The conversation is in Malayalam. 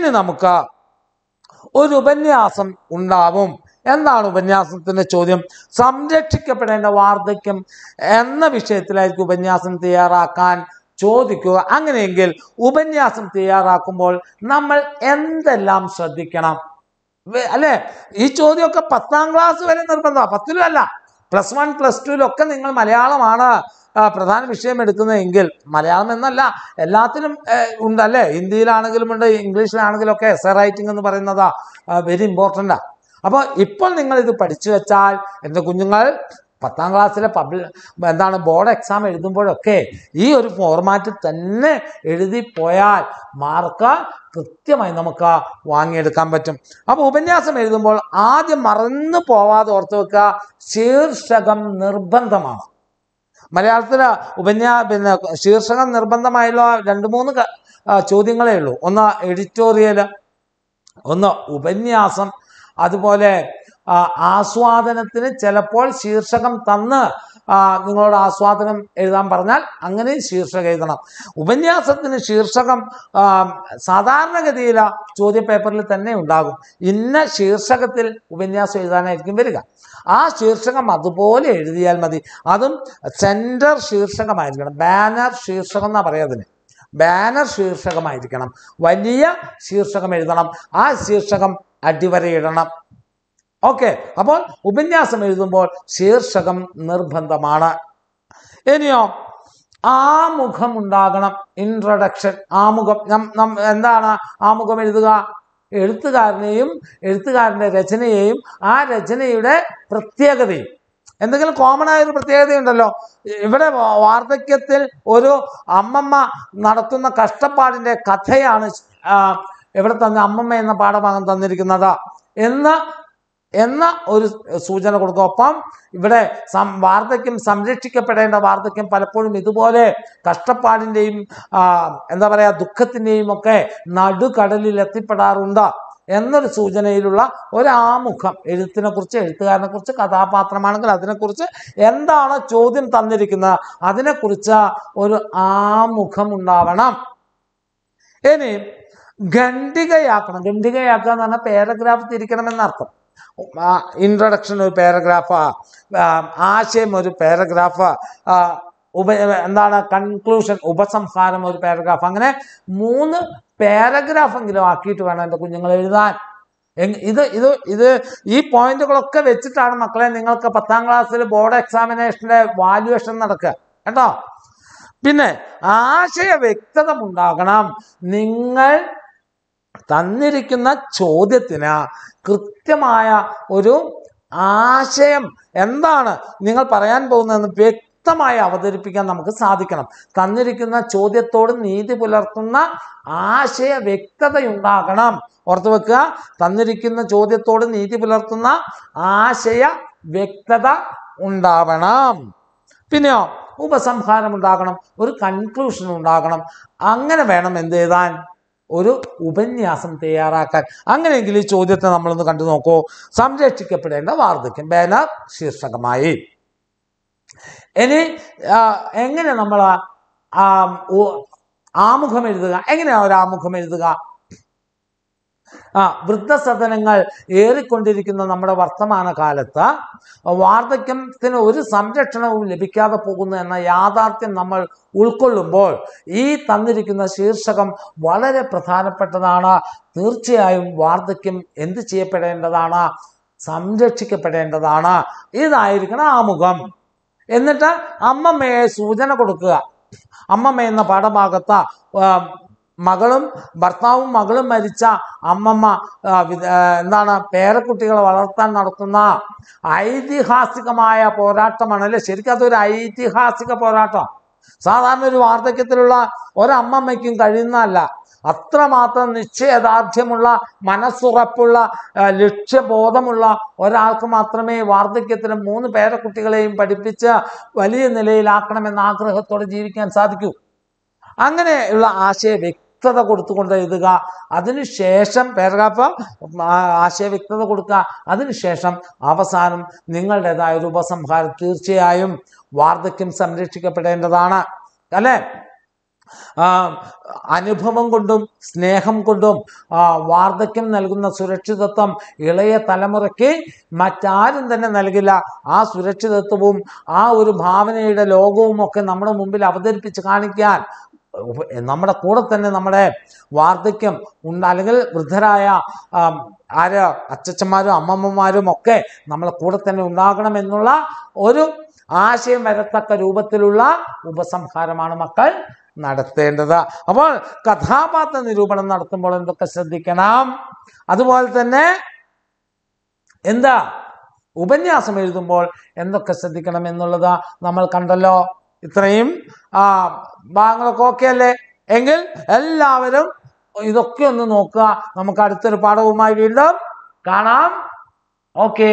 ഇനി നമുക്ക് ഒരു ഉപന്യാസം ഉണ്ടാവും എന്താണ് ഉപന്യാസത്തിന്റെ ചോദ്യം സംരക്ഷിക്കപ്പെടേണ്ട വാർദ്ധക്യം എന്ന വിഷയത്തിലായിരിക്കും ഉപന്യാസം തയ്യാറാക്കാൻ ചോദിക്കുക അങ്ങനെയെങ്കിൽ ഉപന്യാസം തയ്യാറാക്കുമ്പോൾ നമ്മൾ എന്തെല്ലാം ശ്രദ്ധിക്കണം അല്ലെ ഈ ചോദ്യമൊക്കെ പത്താം ക്ലാസ് വരെ നിർബന്ധമാണ് പത്തിലും അല്ല പ്ലസ് വൺ പ്ലസ് ടുവിലൊക്കെ നിങ്ങൾ മലയാളമാണ് പ്രധാന വിഷയം എടുക്കുന്നതെങ്കിൽ മലയാളം എന്നല്ല എല്ലാത്തിലും ഉണ്ടല്ലേ ഹിന്ദിയിലാണെങ്കിലും ഉണ്ട് ഇംഗ്ലീഷിലാണെങ്കിലും ഒക്കെ എസ് റൈറ്റിംഗ് എന്ന് പറയുന്നത് വെരി ആണ് അപ്പോൾ ഇപ്പോൾ നിങ്ങൾ ഇത് പഠിച്ചു വെച്ചാൽ എൻ്റെ കുഞ്ഞുങ്ങൾ പത്താം ക്ലാസ്സിലെ പബ്ലിക് എന്താണ് ബോർഡ് എക്സാം എഴുതുമ്പോഴൊക്കെ ഈ ഒരു ഫോർമാറ്റ് തന്നെ എഴുതി പോയാൽ മാർക്ക് കൃത്യമായി നമുക്ക് വാങ്ങിയെടുക്കാൻ പറ്റും അപ്പോൾ ഉപന്യാസം എഴുതുമ്പോൾ ആദ്യം മറന്നു പോവാതെ ഓർത്ത് വെക്കുക ശീർഷകം നിർബന്ധമാണ് മലയാളത്തിന് ഉപന്യാ പിന്നെ ശീർഷകം നിർബന്ധമായുള്ള രണ്ട് മൂന്ന് ചോദ്യങ്ങളേ ഉള്ളൂ ഒന്ന് എഡിറ്റോറിയൽ ഒന്ന് ഉപന്യാസം അതുപോലെ ആസ്വാദനത്തിന് ചിലപ്പോൾ ശീർഷകം തന്ന് നിങ്ങളോട് ആസ്വാദനം എഴുതാൻ പറഞ്ഞാൽ അങ്ങനെ ശീർഷകം എഴുതണം ഉപന്യാസത്തിന് ശീർഷകം സാധാരണഗതിയിൽ പേപ്പറിൽ തന്നെ ഉണ്ടാകും ഇന്ന ശീർഷകത്തിൽ ഉപന്യാസം എഴുതാനായിരിക്കും വരിക ആ ശീർഷകം അതുപോലെ എഴുതിയാൽ മതി അതും സെൻറ്റർ ശീർഷകമായിരിക്കണം ബാനർ ശീർഷകം എന്നാ പറയാതിന് ബാനർ ശീർഷകമായിരിക്കണം വലിയ ശീർഷകം എഴുതണം ആ ശീർഷകം അടിവരയിടണം ഓക്കെ അപ്പോൾ ഉപന്യാസം എഴുതുമ്പോൾ ശീർഷകം നിർബന്ധമാണ് ഇനിയോ ആമുഖം ഉണ്ടാകണം ഇൻട്രഡക്ഷൻ ആമുഖം എന്താണ് ആമുഖം എഴുതുക എഴുത്തുകാരനെയും എഴുത്തുകാരൻ്റെ രചനയെയും ആ രചനയുടെ പ്രത്യേകതയും എന്തെങ്കിലും കോമൺ ആയൊരു പ്രത്യേകതയുണ്ടല്ലോ ഇവിടെ വാർദ്ധക്യത്തിൽ ഒരു അമ്മമ്മ നടത്തുന്ന കഷ്ടപ്പാടിൻ്റെ കഥയാണ് ഇവിടെ തന്നെ അമ്മമ്മ എന്ന പാഠഭാഗം തന്നിരിക്കുന്നത് എന്ന് എന്ന ഒരു സൂചന കൊടുക്കും ഒപ്പം ഇവിടെ വാർദ്ധക്യം സംരക്ഷിക്കപ്പെടേണ്ട വാർദ്ധക്യം പലപ്പോഴും ഇതുപോലെ കഷ്ടപ്പാടിൻ്റെയും എന്താ പറയുക ദുഃഖത്തിൻ്റെയും ഒക്കെ നടുകടലിൽ എത്തിപ്പെടാറുണ്ട് എന്നൊരു സൂചനയിലുള്ള ഒരാമുഖം എഴുത്തിനെ കുറിച്ച് എഴുത്തുകാരനെ കുറിച്ച് കഥാപാത്രമാണെങ്കിൽ അതിനെക്കുറിച്ച് എന്താണ് ചോദ്യം തന്നിരിക്കുന്നത് അതിനെക്കുറിച്ച് ഒരു ആമുഖം ഉണ്ടാവണം ഇനി ഖണ്ഡികയാക്കണം ഖണ്ഡികയാക്കുക എന്ന് പറഞ്ഞാൽ പാരഗ്രാഫ് എന്നർത്ഥം ഇൻട്രൊഡക്ഷൻ ഒരു പാരഗ്രാഫ് ആശയം ഒരു പാരഗ്രാഫ് ഉപ എന്താണ് കൺക്ലൂഷൻ ഉപസംഹാരം ഒരു പാരഗ്രാഫ് അങ്ങനെ മൂന്ന് പാരഗ്രാഫെങ്കിലും ആക്കിയിട്ട് വേണം എൻ്റെ കുഞ്ഞുങ്ങൾ എഴുതാൻ ഇത് ഇത് ഇത് ഈ പോയിന്റുകളൊക്കെ വെച്ചിട്ടാണ് മക്കളെ നിങ്ങൾക്ക് പത്താം ക്ലാസ്സിൽ ബോർഡ് എക്സാമിനേഷൻ്റെ വാല്യുവേഷൻ നടക്കുക കേട്ടോ പിന്നെ ആശയ വ്യക്തത ഉണ്ടാകണം നിങ്ങൾ തന്നിരിക്കുന്ന ചോദ്യത്തിന് കൃത്യമായ ഒരു ആശയം എന്താണ് നിങ്ങൾ പറയാൻ പോകുന്നതെന്ന് വ്യക്തമായി അവതരിപ്പിക്കാൻ നമുക്ക് സാധിക്കണം തന്നിരിക്കുന്ന ചോദ്യത്തോട് നീതി പുലർത്തുന്ന ആശയ വ്യക്തതയുണ്ടാകണം ഓർത്തു വെക്കുക തന്നിരിക്കുന്ന ചോദ്യത്തോട് നീതി പുലർത്തുന്ന ആശയ വ്യക്തത ഉണ്ടാവണം പിന്നെയോ ഉപസംഹാരം ഉണ്ടാകണം ഒരു കൺക്ലൂഷൻ ഉണ്ടാകണം അങ്ങനെ വേണം എന്ത് ചെയ്താൽ ഒരു ഉപന്യാസം തയ്യാറാക്കാൻ അങ്ങനെയെങ്കിൽ ഈ ചോദ്യത്തെ നമ്മളൊന്ന് കണ്ടു നോക്കൂ സംരക്ഷിക്കപ്പെടേണ്ട വാർദ്ധക്യം ബാനർ ശീർഷകമായി ഇനി എങ്ങനെ നമ്മൾ ആമുഖം എഴുതുക എങ്ങനെയാണ് ഒരു ആമുഖം എഴുതുക ആ വൃദ്ധസദനങ്ങൾ ഏറിക്കൊണ്ടിരിക്കുന്ന നമ്മുടെ വർത്തമാന കാലത്ത് വാർദ്ധക്യത്തിന് ഒരു സംരക്ഷണവും ലഭിക്കാതെ പോകുന്നു എന്ന യാഥാർത്ഥ്യം നമ്മൾ ഉൾക്കൊള്ളുമ്പോൾ ഈ തന്നിരിക്കുന്ന ശീർഷകം വളരെ പ്രധാനപ്പെട്ടതാണ് തീർച്ചയായും വാർദ്ധക്യം എന്ത് ചെയ്യപ്പെടേണ്ടതാണ് സംരക്ഷിക്കപ്പെടേണ്ടതാണ് ഇതായിരിക്കണം ആമുഖം എന്നിട്ട് അമ്മമ്മയെ സൂചന കൊടുക്കുക അമ്മമ്മ എന്ന പാഠഭാഗത്ത് മകളും ഭർത്താവും മകളും മരിച്ച അമ്മമ്മ എന്താണ് പേരക്കുട്ടികളെ വളർത്താൻ നടത്തുന്ന ഐതിഹാസികമായ പോരാട്ടമാണ് അല്ലേ ശരിക്കും അതൊരു ഐതിഹാസിക പോരാട്ടം സാധാരണ ഒരു വാർദ്ധക്യത്തിലുള്ള ഒരമ്മമ്മയ്ക്കും കഴിയുന്നതല്ല അത്രമാത്രം നിശ്ചയദാർഢ്യമുള്ള മനസ്സുറപ്പുള്ള ലക്ഷ്യബോധമുള്ള ഒരാൾക്ക് മാത്രമേ വാർദ്ധക്യത്തിലും മൂന്ന് പേരക്കുട്ടികളെയും പഠിപ്പിച്ച് വലിയ നിലയിലാക്കണമെന്ന ആഗ്രഹത്തോടെ ജീവിക്കാൻ സാധിക്കൂ അങ്ങനെയുള്ള ആശയ വ്യക്തി വ്യക്തത കൊടുത്തുകൊണ്ട് എഴുതുക അതിനുശേഷം പാരഗ്രാഫ് ആശയവ്യക്തത കൊടുക്കുക അതിനുശേഷം അവസാനം നിങ്ങളുടേതായ ഒരു ഉപസംഹാരം തീർച്ചയായും വാർദ്ധക്യം സംരക്ഷിക്കപ്പെടേണ്ടതാണ് അല്ലേ അനുഭവം കൊണ്ടും സ്നേഹം കൊണ്ടും വാർദ്ധക്യം നൽകുന്ന സുരക്ഷിതത്വം ഇളയ തലമുറയ്ക്ക് മറ്റാരും തന്നെ നൽകില്ല ആ സുരക്ഷിതത്വവും ആ ഒരു ഭാവനയുടെ ലോകവും ഒക്കെ നമ്മുടെ മുമ്പിൽ അവതരിപ്പിച്ച് കാണിക്കാൻ നമ്മുടെ കൂടെ തന്നെ നമ്മുടെ വാർദ്ധക്യം ഉണ്ട് അല്ലെങ്കിൽ വൃദ്ധരായ ആര് അച്ഛച്ചന്മാരും അമ്മമ്മമാരും ഒക്കെ നമ്മളെ കൂടെ തന്നെ ഉണ്ടാകണം എന്നുള്ള ഒരു ആശയം വരത്തക്ക രൂപത്തിലുള്ള ഉപസംഹാരമാണ് മക്കൾ നടത്തേണ്ടത് അപ്പോൾ കഥാപാത്ര നിരൂപണം നടത്തുമ്പോൾ എന്തൊക്കെ ശ്രദ്ധിക്കണം അതുപോലെ തന്നെ എന്താ ഉപന്യാസം എഴുതുമ്പോൾ എന്തൊക്കെ ശ്രദ്ധിക്കണം എന്നുള്ളത് നമ്മൾ കണ്ടല്ലോ ഇത്രയും ആ ഭാഗങ്ങളൊക്കെ ഓക്കെ അല്ലേ എങ്കിൽ എല്ലാവരും ഇതൊക്കെ ഒന്ന് നോക്കുക നമുക്ക് അടുത്തൊരു പാഠവുമായി വീണ്ടും കാണാം ഓക്കേ